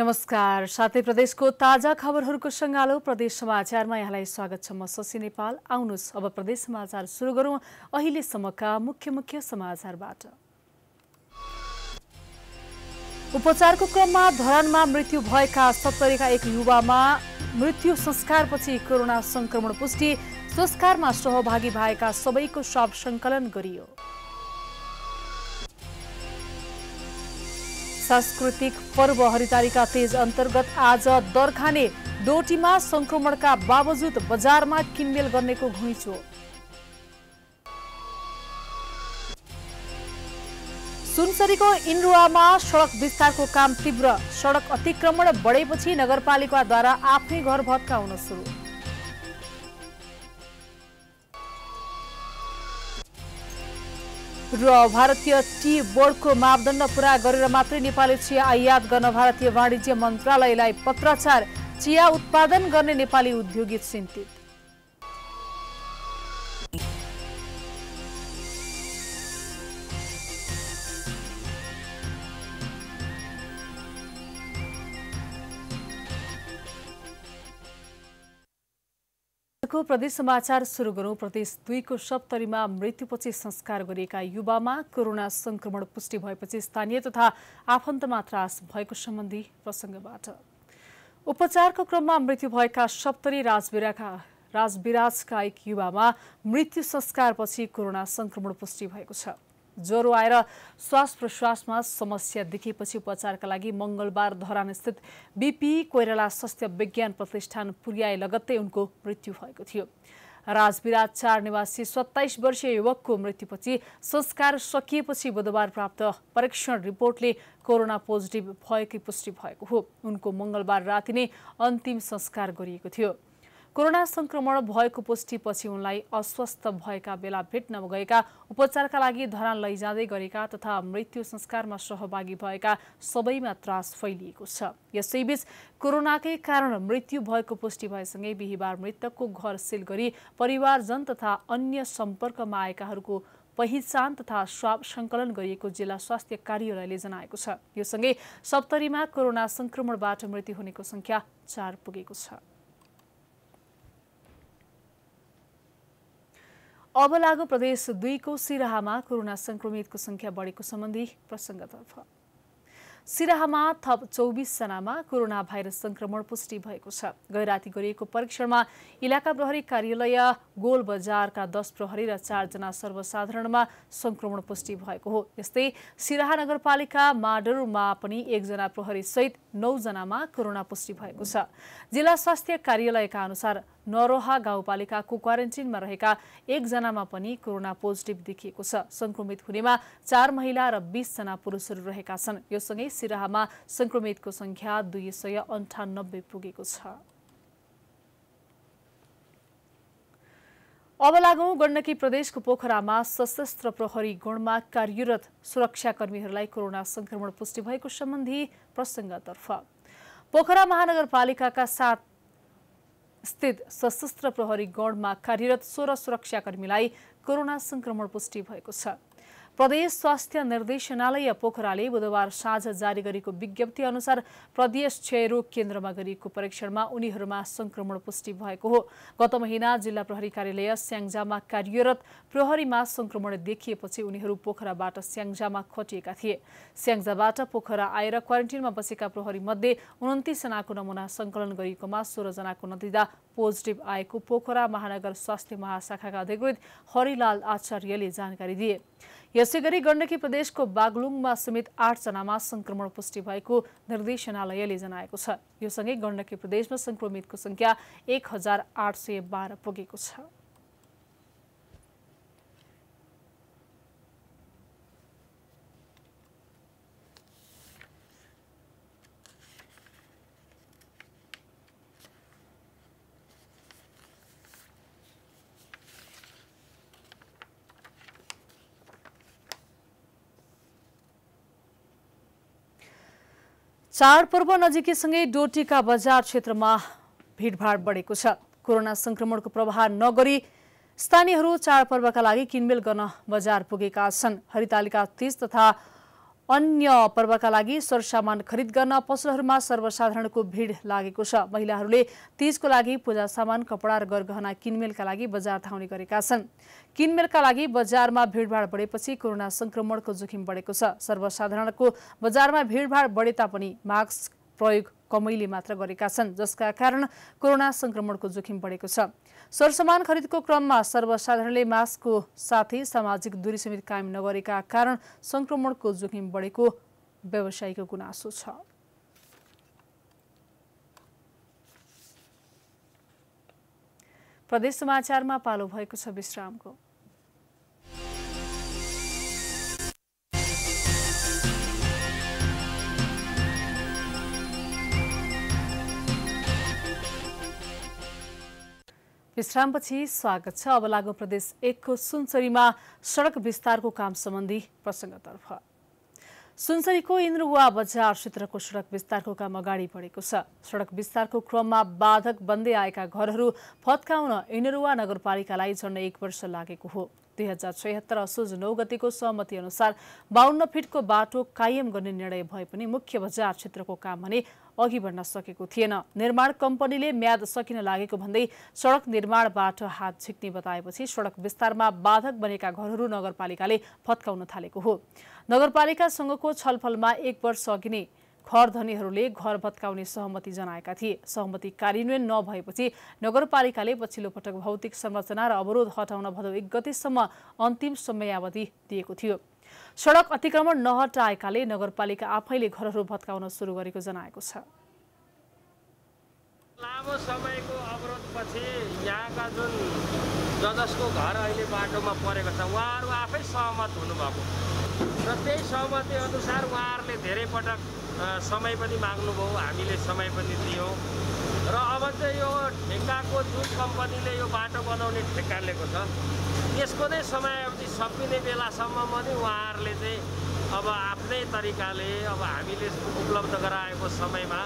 नमस्कार साथै प्रदेशको ताजा खबरहरूको सङ्गालो प्रदेश समाचारमा यहाँलाई स्वागत छ म शशी नेपाल आउनुहोस् अब प्रदेश समाचार सुरु गरौँ अहिलेसम्मका मुख्य मुख्य समाचारबाट उपचारको क्रममा धरानमा मृत्यु भएका सत्तरीका एक युवामा मृत्यु संस्कारपछि कोरोना संक्रमण पुष्टि संस्कारमा सहभागी भएका सबैको शव सङ्कलन गरियो सांस्कृतिक पर्व का तेज अन्तर्गत आज दरखाने डोटीमा संक्रमणका बावजुद बजारमा किनमेल गर्नेको घुइँचो सुनसरीको इन्द्रुवामा सडक विस्तारको काम तीव्र सडक अतिक्रमण बढेपछि नगरपालिकाद्वारा आफ्नै घर भत्काउन सुरु र भारतीय टी बोर्डको मापदण्ड पुरा गरेर मात्रै नेपाली चिया आयात गर्न भारतीय वाणिज्य मन्त्रालयलाई पत्राचार चिया उत्पादन गर्ने नेपाली उद्योगी चिन्तित आजको प्रदेश समाचार सुरु गरौँ प्रदेश दुईको सप्तरीमा मृत्युपछि संस्कार गरिएका युवामा कोरोना संक्रमण पुष्टि भएपछि स्थानीय तथा आफन्तमा त्रास भएको सम्बन्धी प्रसङ्गबाट उपचारको क्रममा मृत्यु भएका सप्तरी राजबिराका राजविराजका एक युवामा मृत्यु संस्कारपछि कोरोना संक्रमण पुष्टि भएको छ ज्वरो आएर श्वास प्रश्वासमा समस्या देखिएपछि उपचारका लागि मङ्गलबार धरानस्थित बिपी कोइराला स्वास्थ्य विज्ञान प्रतिष्ठान पुर्याए लगत्तै उनको मृत्यु भएको थियो राजविराज चार निवासी सत्ताइस वर्षीय युवकको मृत्युपछि संस्कार सकिएपछि बुधबार प्राप्त परीक्षण रिपोर्टले कोरोना पोजिटिभ भएकै पुष्टि भएको हो उनको मङ्गलबार राति नै अन्तिम संस्कार गरिएको थियो कोरोना संक्रमण भएको पुष्टिपछि उनलाई अस्वस्थ भएका बेला भेट्न गएका उपचारका लागि धरान लैजाँदै गरेका तथा मृत्यु संस्कारमा सहभागी भएका सबैमा त्रास फैलिएको छ यसैबीच कोरोनाकै कारण मृत्यु भएको पुष्टि भएसँगै बिहिबार मृतकको घर सिल गरी परिवारजन तथा अन्य सम्पर्कमा आएकाहरूको पहिचान तथा स्वाप सङ्कलन गरिएको जिल्ला स्वास्थ्य कार्यालयले जनाएको छ यो सँगै सप्तरीमा कोरोना संक्रमणबाट मृत्यु हुनेको संख्या चार पुगेको छ अब लागु प्रदेश दुईको सिराहामा कोरोना संक्रमितको संख्या बढेको सम्बन्धी प्रसङ्गतर्फ सिराहामा थप चौबिसजनामा कोरोना भाइरस संक्रमण पुष्टि भएको छ गैराति गरिएको परीक्षणमा इलाका प्रहरी कार्यालय गोल बजारका दस प्रहरी र चारजना सर्वसाधारणमा संक्रमण पुष्टि भएको हो यस्तै सिराहा नगरपालिका माडरमा पनि एकजना प्रहरीसहित नौजनामा कोरोना पुष्टि भएको छ जिल्ला स्वास्थ्य कार्यालयका अनुसार नरोहा गाउँपालिकाको क्वारेन्टिनमा रहेका एकजनामा पनि कोरोना पोजिटिभ देखिएको छ संक्रमित हुनेमा चार महिला र बीसजना पुरुषहरू रहेका छन् यो सँगै सिराहामा संक्रमितको संख्या दुई सय अन्ठानब्बे पुगेको छ अब लागौं गण्डकी प्रदेशको पोखरामा सशस्त्र प्रहरी गुणमा कार्यरत सुरक्षाकर्मीहरूलाई कोरोना संक्रमण पुष्टि भएको सम्बन्धी प्रसंगतर्फ पोखरा महानगरपालिकाका सात स्थित सशस्त्र प्रहरी गणमा कार्यरत सोह्र सुरक्षाकर्मीलाई कोरोना संक्रमण पुष्टि भएको छ प्रदेश स्वास्थ्य निर्देशनालय पोखराले बुधबार साँझ जारी गरेको विज्ञप्ति अनुसार प्रदेश क्षयरोग केन्द्रमा गरिएको परीक्षणमा उनीहरूमा संक्रमण पुष्टि भएको हो गत महिना जिल्ला प्रहरी कार्यालय स्याङ्जामा कार्यरत प्रहरीमा संक्रमण देखिएपछि उनीहरू पोखराबाट स्याङजामा खटिएका थिए स्याङजाबाट पोखरा आएर क्वारेन्टिनमा बसेका प्रहरी प्रहरीमध्ये उन्तिसजनाको नमुना संकलन गरिएकोमा सोह्रजनाको नतिजा पोजिटिभ आएको पोखरा महानगर स्वास्थ्य महाशाखाका अधिकृत हरिलाल आचार्यले जानकारी दिए यसै गरी गण्डकी प्रदेशको बागलुङमा समेत जनामा संक्रमण पुष्टि भएको निर्देशनालयले जनाएको छ यो सँगै गण्डकी प्रदेशमा संक्रमितको संख्या एक हजार आठ सय बाह्र पुगेको छ चाडपर्व नजिकैसँगै डोटीका बजार क्षेत्रमा भिडभाड बढेको छ कोरोना संक्रमणको प्रभाव नगरी स्थानीयहरू चाडपर्वका लागि किनमेल गर्न बजार पुगेका छन् हरितालिका तीज तथा अन्य पर्वका लागि सरसामान खरिद गर्न पसलहरूमा सर्वसाधारणको भिड लागेको छ महिलाहरूले तीजको लागि पूजा सामान कपडा र गरगहना किनमेलका लागि बजार थाउने गरेका छन् किनमेलका लागि बजारमा भिडभाड बढेपछि कोरोना संक्रमणको जोखिम बढेको छ सर्वसाधारणको बजारमा भिडभाड बढे तापनि मास्क प्रयोग कमैले मात्र गरेका छन् जसका कारण कोरोना संक्रमणको जोखिम बढेको छ सरसामान खरिदको क्रममा सर्वसाधारणले मास्कको साथै सामाजिक दूरी समेत कायम नगरेका कारण संक्रमणको जोखिम बढेको व्यवसायीको गुनासो छ प्रदेश समाचारमा पालो भएको छ विश्रामको विश्रामपछि स्वागत छ अब लागु प्रदेश एकको सुनसरीमा सडक विस्तारको काम सम्बन्धी प्रसङ्गतर्फ सुनसरीको इन्द्रुवा बजार क्षेत्रको सडक विस्तारको काम अगाडि बढेको छ सडक विस्तारको क्रममा बाधक बन्दै आएका घरहरू फत्काउन इन्द्रुवा नगरपालिकालाई झन्डै एक वर्ष लागेको हो दुई हजार छयत्तर असोज नौ गतिको सहमति अनुसार बाहन्न फिटको बाटो कायम गर्ने निर्णय भए पनि मुख्य बजार क्षेत्रको काम भने अघि बढ्न सकेको थिएन निर्माण कम्पनीले म्याद सकिन लागेको भन्दै सडक निर्माणबाट हात झिक्ने बताएपछि सडक विस्तारमा बाधक बनेका घरहरू नगरपालिकाले फत्काउन थालेको हो नगरपालिकासँगको छलफलमा एक वर्ष अघि नै घर घर भत्काउने सहमति जनाएका थिए सहमति कार्यान्वयन नभएपछि नगरपालिकाले पछिल्लो पटक भौतिक संरचना र अवरोध हटाउन भदौ एक गतेसम्म अन्तिम समयावधि दिएको थियो सडक अतिक्रमण नहटाएकाले नगरपालिका आफैले घरहरू भत्काउन सुरु गरेको जनाएको छ लामो समयको अवरोधपछि यहाँका जुन जसको घर अहिले बाटोमा परेको छ उहाँहरू आफै सहमत हुनुभएको र त्यही सहमति अनुसार उहाँहरूले धेरै पटक समय पनि माग्नुभयो हामीले समय पनि दियौँ र अब चाहिँ यो ठेक्काको जुन कम्पनीले यो बाटो बनाउने ठेक्का लिएको छ यसको नै समय अवधि सकिने बेलासम्म पनि उहाँहरूले चाहिँ अब आफ्नै तरिकाले अब हामीले उपलब्ध गराएको समयमा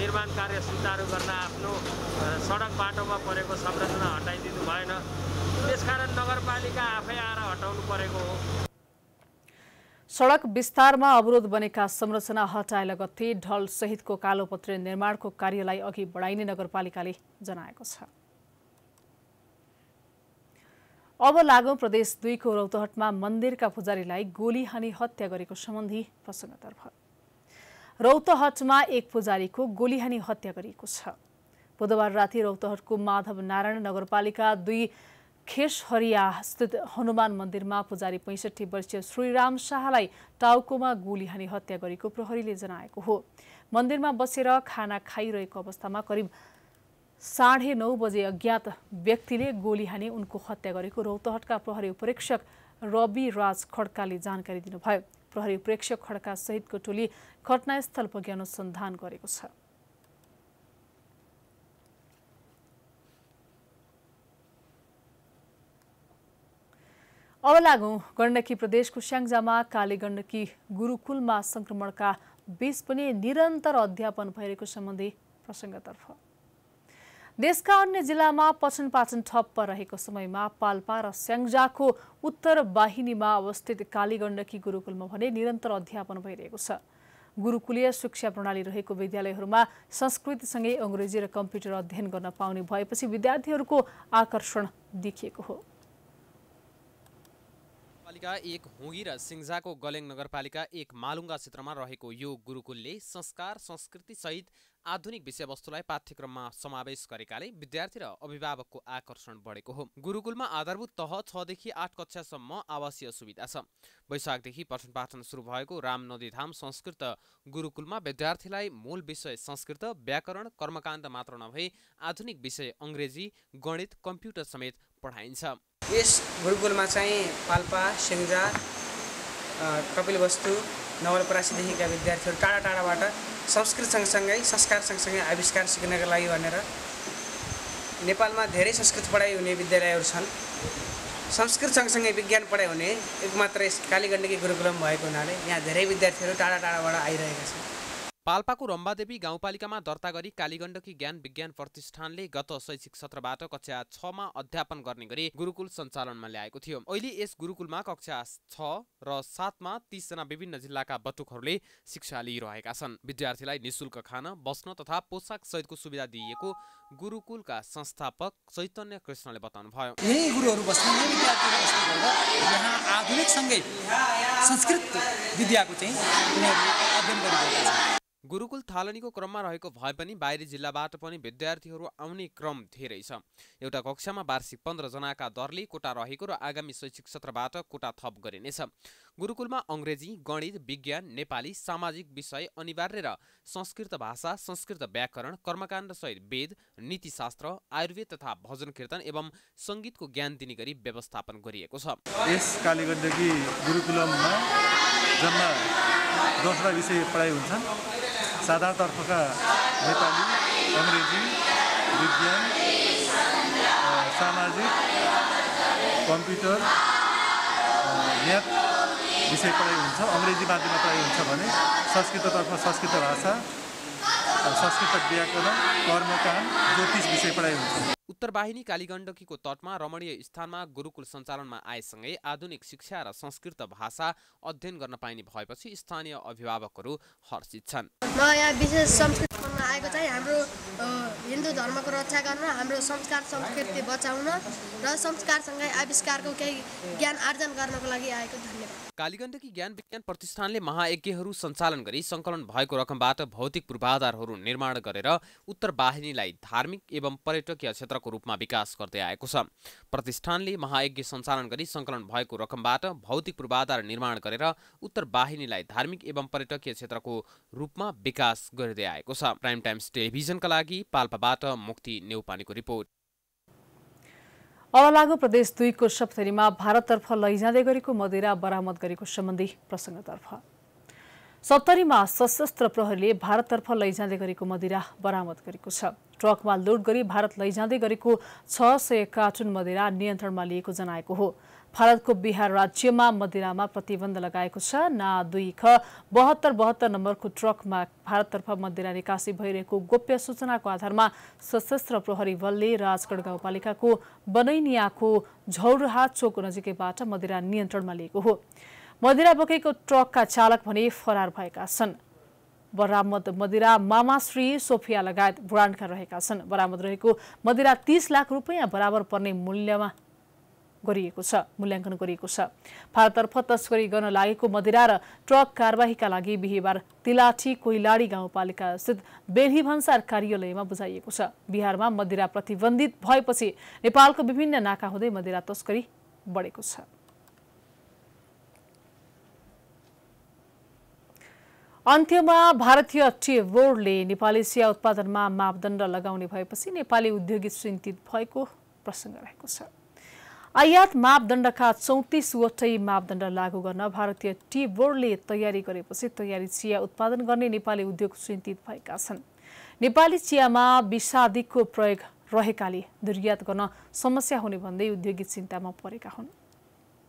निर्माण कार्य सुचारू गर्न आफ्नो सडक बाटोमा परेको संरचना हटाइदिनु भएन त्यसकारण नगरपालिका आफै आएर हटाउनु परेको हो सड़क विस्तारमा अवरोध बनेका संरचना हटाए ढल सहितको कालोपत्रे निर्माणको कार्यलाई अघि बढाइने नगरपालिकाले जनाएको छ अब लागौँ प्रदेश दुईको रौतहटमा मन्दिरका पुजारीलाई गोली हानी हत्या गरेको सम्बन्धी प्रसङ्गतर्फ रौतहटमा एक पुजारीको गोली गोलीहानी हत्या गरिएको छ बुधबार राति रौतहटको माधव नारायण नगरपालिका दुई खेसहरिया स्थित हनुमान मन्दिरमा पुजारी पैँसठी वर्षीय श्रीराम शाहलाई टाउकोमा गोली हानी हत्या गरेको प्रहरीले जनाएको हो मन्दिरमा बसेर खाना खाइरहेको अवस्थामा करिब साढे नौ बजे अज्ञात व्यक्तिले गोली हानी उनको हत्या गरेको रौतहटका प्रहरी उपेक्षक रवि राज खड्काले जानकारी दिनुभयो प्रहरी उपरीक्षक खड्का सहितको टोली घटनास्थल पुग्याउन अनुसन्धान गरेको छ अब लागौँ गण्डकी प्रदेशको स्याङ्जामा काली गण्डकी गुरुकुलमा सङ्क्रमणका बीच पनि निरन्तर अध्यापन भइरहेको सम्बन्धी प्रसङ्गतर्फ देशका अन्य जिल्लामा पचन पाचन ठप्प रहेको समयमा पाल्पा र स्याङ्जाको उत्तर वाहिनीमा अवस्थित काली गण्डकी गुरुकुलमा भने निरन्तर अध्यापन भइरहेको छ गुरुकुलीय शिक्षा प्रणाली रहेको विद्यालयहरूमा संस्कृतसँगै अङ्ग्रेजी र कम्प्युटर अध्ययन गर्न पाउने भएपछि विद्यार्थीहरूको आकर्षण देखिएको हो नगरपालिका एक होगी र सिङ्जाको गलेङ नगरपालिका एक मालुङ्गा क्षेत्रमा रहेको यो गुरुकुलले संस्कार संस्कृति सहित आधुनिक विषयवस्तुलाई पाठ्यक्रममा समावेश गरेकाले विद्यार्थी र अभिभावकको आकर्षण बढेको हो गुरुकुलमा आधारभूत तह छदेखि आठ कक्षासम्म आवासीय सुविधा छ वैशाखदेखि पठन पाठन सुरु भएको राम नदीधाम संस्कृत गुरुकुलमा विद्यार्थीलाई मूल विषय संस्कृत व्याकरण कर्मकाण्ड मात्र नभई आधुनिक विषय अङ्ग्रेजी गणित कम्प्युटर समेत पढाइन्छ यस गुरुकुलमा चाहिँ पाल्पा कपिल कपिलवस्तु नवलपरासीदेखिका विद्यार्थीहरू टाढा टाढाबाट संस्कृत सँगसँगै संस्कार सँगसँगै आविष्कार सिक्नका लागि भनेर नेपालमा धेरै संस्कृत पढाइ हुने विद्यालयहरू छन् संस्कृत सँगसँगै विज्ञान पढाइ हुने एकमात्र यस कालीगण्डकी गुरुकुलम भएको हुनाले यहाँ धेरै विद्यार्थीहरू टाढा टाढाबाट आइरहेका छन् पाल्पाको रम्बादेवी गाउँपालिकामा दर्ता गरी कालीगण्डकी ज्ञान विज्ञान प्रतिष्ठानले गत शैक्षिक सत्रबाट कक्षा छमा अध्यापन गर्ने गरी गुरुकुल सञ्चालनमा ल्याएको थियो अहिले यस गुरुकुलमा कक्षा छ र सातमा तीसजना विभिन्न जिल्लाका बटुकहरूले शिक्षा लिइरहेका छन् विद्यार्थीलाई निशुल्क खान बस्न तथा पोसाक सहितको सुविधा दिइएको गुरुकुलका संस्थापक चैतन्य कृष्णले बताउनुभयो यही गुरुहरू आधुनिकसँगै संस्कृत विद्याको चाहिँ अध्ययन गुरुकुल थालनीको क्रममा रहेको भए पनि बाहिरी जिल्लाबाट पनि विद्यार्थीहरू आउने क्रम धेरै छ एउटा कक्षामा वार्षिक पन्ध्रजनाका दरले कोटा रहेको र आगामी शैक्षिक सत्रबाट कोटा थप गरिनेछ गुरुकुलमा अङ्ग्रेजी गणित विज्ञान नेपाली सामाजिक विषय अनिवार्य र संस्कृत भाषा संस्कृत व्याकरण कर्मकाण्डसहित वेद नीतिशास्त्र आयुर्वेद तथा भजन कीर्तन एवं सङ्गीतको ज्ञान दिने गरी व्यवस्थापन गरिएको छ यसकाले गर्दा गुरुकुलममा जम्मा दसवटा विषय पढाइ हुन्छन् साधारणतर्फका नेपाली अङ्ग्रेजी विज्ञान सामाजिक कम्प्युटर म्याथ विषय पढाइ हुन्छ अङ्ग्रेजी माध्यममा पढाइ हुन्छ भने संस्कृततर्फ संस्कृत भाषा संस्कृत व्याकरण कर्मकाम ज्योतिष विषय पढाइ हुन्छ उत्तरवाहिनी कालीगण्डकीको तटमा रमणीय स्थानमा गुरुकुल सञ्चालनमा आएसँगै आधुनिक शिक्षा र संस्कृत भाषा अध्ययन गर्न पाइने भएपछि स्थानीय अभिभावकहरू हर्षित छन् म यहाँ विशेष संस्कृत पढ्न आएको चाहिँ हाम्रो हिन्दू धर्मको रक्षा गर्न हाम्रो संस्कार संस्कृति बचाउन र संस्कारसँगै आविष्कारको केही ज्ञान आर्जन गर्नको लागि आएको धन्यवाद कालीगण्डकी ज्ञान विज्ञान प्रतिष्ठानले महायज्ञहरू सञ्चालन गरी सङ्कलन भएको रकमबाट भौतिक पूर्वाधारहरू निर्माण गरेर उत्तर वाहिनीलाई धार्मिक एवं पर्यटकीय क्षेत्रको रूपमा विकास गर्दै आएको छ प्रतिष्ठानले महायज्ञ सञ्चालन गरी सङ्कलन भएको रकमबाट भौतिक पूर्वाधार निर्माण गरेर उत्तर वाहिनीलाई धार्मिक एवं पर्यटकीय क्षेत्रको रूपमा विकास गर्दै आएको छ प्राइम टाइम्स टेलिभिजनका लागि पाल्पाबाट मुक्ति नेउपानेको रिपोर्ट अब प्रदेश दुईको सप्तरीमा भारततर्फ लैजाँदै गरेको मदिरा बरामद गरेको सम्बन्धी प्रसङ्गतर्फ सप्तरीमा सशस्त्र प्रहरीले भारततर्फ लैजाँदै गरेको मदिरा बरामद गरेको छ ट्रकमा लोड गरी भारत लैजाँदै गरेको छ सय कार्टुन मदिरा नियन्त्रणमा लिएको जनाएको हो भारतको बिहार राज्यमा मदिरामा प्रतिबन्ध लगाएको छ ना दुई ख बहत्तर बहत्तर नम्बरको ट्रकमा भारततर्फ मदिरा निकासी भइरहेको गोप्य सूचनाको आधारमा सशस्त्र प्रहरी बलले राजगढ गाउँपालिकाको बनैनियाको झौरहा चोक नजिकैबाट मदिरा नियन्त्रणमा लिएको हो मदिरा बोकेको ट्रकका चालक भने फरार भएका छन् बरामद मदिरा मामाश्री सोफिया लगायत ब्रान्डका रहेका छन् बरामद रहेको मदिरा तीस लाख रुपियाँ बराबर पर्ने मूल्यमा गरिएको छ मूल्याङ्कन गरिएको छ भारतर्फ तस्करी गर्न लागेको मदिरा र ट्रक कारवाहीका लागि बिहिबार तिलाठी कोइलाडी गाउँपालिका स्थित बेली भन्सार कार्यालयमा बुझाइएको छ बिहारमा मदिरा प्रतिबन्धित भएपछि नेपालको विभिन्न नाका हुँदै मदिरा तस्करी बढेको छ अन्त्यमा भारतीय टी बोर्डले नेपाली चिया उत्पादनमा मापदण्ड लगाउने भएपछि नेपाली उद्योगी चिन्तित भएको प्रसङ्ग रहेको छ आयात मापदण्डका चौतिसवटै मापदण्ड लागू गर्न भारतीय टी बोर्डले तयारी गरेपछि तयारी चिया उत्पादन गर्ने नेपाली उद्योग चिन्तित भएका छन् नेपाली चियामा विषादीको प्रयोग रहेकाले निर्यात गर्न समस्या हुने भन्दै उद्योगी चिन्तामा परेका हुन्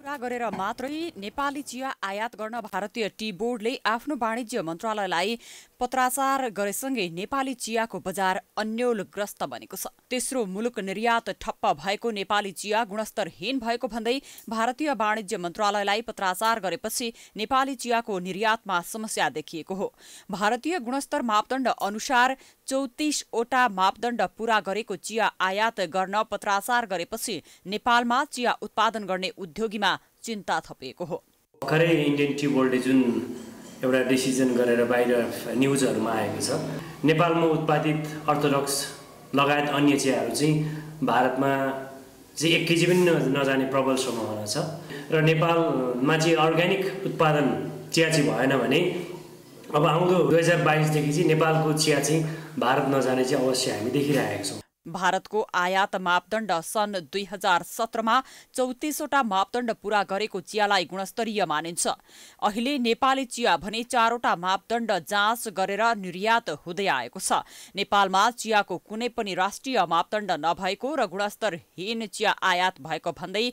पूरा गरेर मात्रै नेपाली चिया आयात गर्न भारतीय टी बोर्डले आफ्नो वाणिज्य मन्त्रालयलाई पत्राचार गरेसँगै नेपाली चियाको बजार अन्यलग्रस्त बनेको छ तेस्रो मुलुक निर्यात ठप्प भएको नेपाली चिया गुणस्तरहीन भएको भन्दै भारतीय वाणिज्य मन्त्रालयलाई पत्राचार गरेपछि नेपाली चियाको निर्यातमा समस्या देखिएको हो भारतीय गुणस्तर मापदण्ड अनुसार चौतिसवटा मापदण्ड पूरा गरेको चिया आयात गर्न पत्राचार गरेपछि नेपालमा चिया उत्पादन गर्ने उद्योगीमा चिन्ता थपिएको हो एउटा डिसिजन गरेर बाहिर न्युजहरूमा आएको छ नेपालमा उत्पादित अर्थोडक्स लगायत अन्य चियाहरू चाहिँ भारतमा चाहिँ एक केजी पनि नजाने प्रबल सम्भावना छ र नेपालमा चाहिँ अर्ग्यानिक उत्पादन चिया चाहिँ भएन भने अब आउँदो दुई हजार बाइसदेखि चाहिँ नेपालको चिया चाहिँ भारत नजाने चाहिँ अवश्य हामी देखिरहेका छौँ भारतको आयात मापदण्ड सन् दुई हजार सत्रमा चौतिसवटा मापदण्ड पूरा गरेको चियालाई गुणस्तरीय मानिन्छ अहिले नेपाली चिया भने चारवटा मापदण्ड जाँच गरेर निर्यात हुँदै आएको छ नेपालमा चियाको कुनै पनि राष्ट्रिय मापदण्ड नभएको र गुणस्तरहीन चिया आयात भएको भन्दै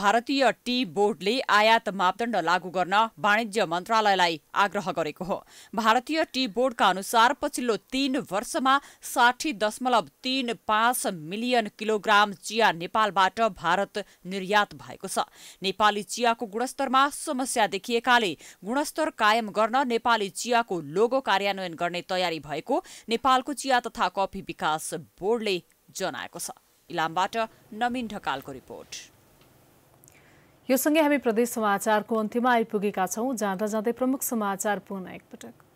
भारतीय टी बोर्डले आयात मापदण्ड लागू गर्न वाणिज्य मन्त्रालयलाई आग्रह गरेको हो भारतीय टी बोर्डका अनुसार पछिल्लो तीन वर्षमा साठी दशमलव तीन पाँच मिलियन किलोग्राम चिया नेपालबाट भारत निर्यात भएको छ नेपाली चियाको गुणस्तरमा समस्या देखिएकाले गुणस्तर कायम गर्न नेपाली चियाको लोगो कार्यान्वयन गर्ने तयारी भएको नेपालको चिया तथा कफी विकास बोर्डले जनाएको छ इलामबाट नवीन ढकालको रिपोर्ट यो सँगै हामी प्रदेश समाचारको अन्त्यमा आइपुगेका छौँ जाँदा जाँदै प्रमुख समाचार पुनः एकपटक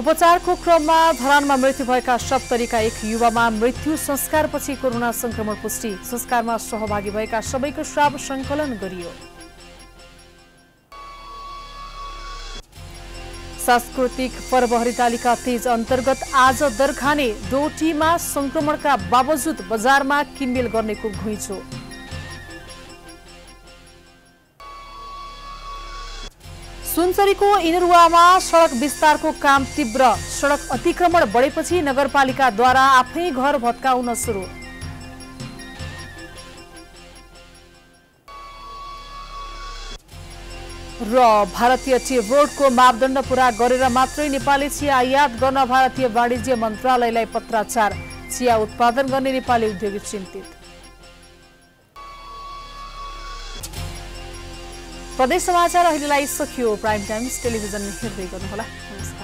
उपचारको क्रममा धरानमा मृत्यु भएका सप्तरीका एक युवामा मृत्यु संस्कारपछि कोरोना संक्रमण पुष्टि संस्कारमा सहभागी भएका सबैको श्राप संकलन गरियो सांस्कृतिक पर्व हरितालिका तेज अन्तर्गत आज दरखाने डोटीमा संक्रमणका बावजुद बजारमा किनमेल गर्नेको घुइँचो सुनसरीको इनरुवामा सडक विस्तारको काम तीव्र सडक अतिक्रमण बढेपछि नगरपालिकाद्वारा आफै घर भत्काउन सुरु र भारतीय चिया बोर्डको मापदण्ड पूरा गरेर मात्रै नेपाली चिया आयात गर्न भारतीय वाणिज्य मन्त्रालयलाई पत्राचार चिया उत्पादन गर्ने नेपाली उद्योगी चिन्तित प्रदेश समाचार अहिलेलाई सकियो प्राइम टाइम्स टेलिभिजन हेर्दै गर्नुहोला नमस्कार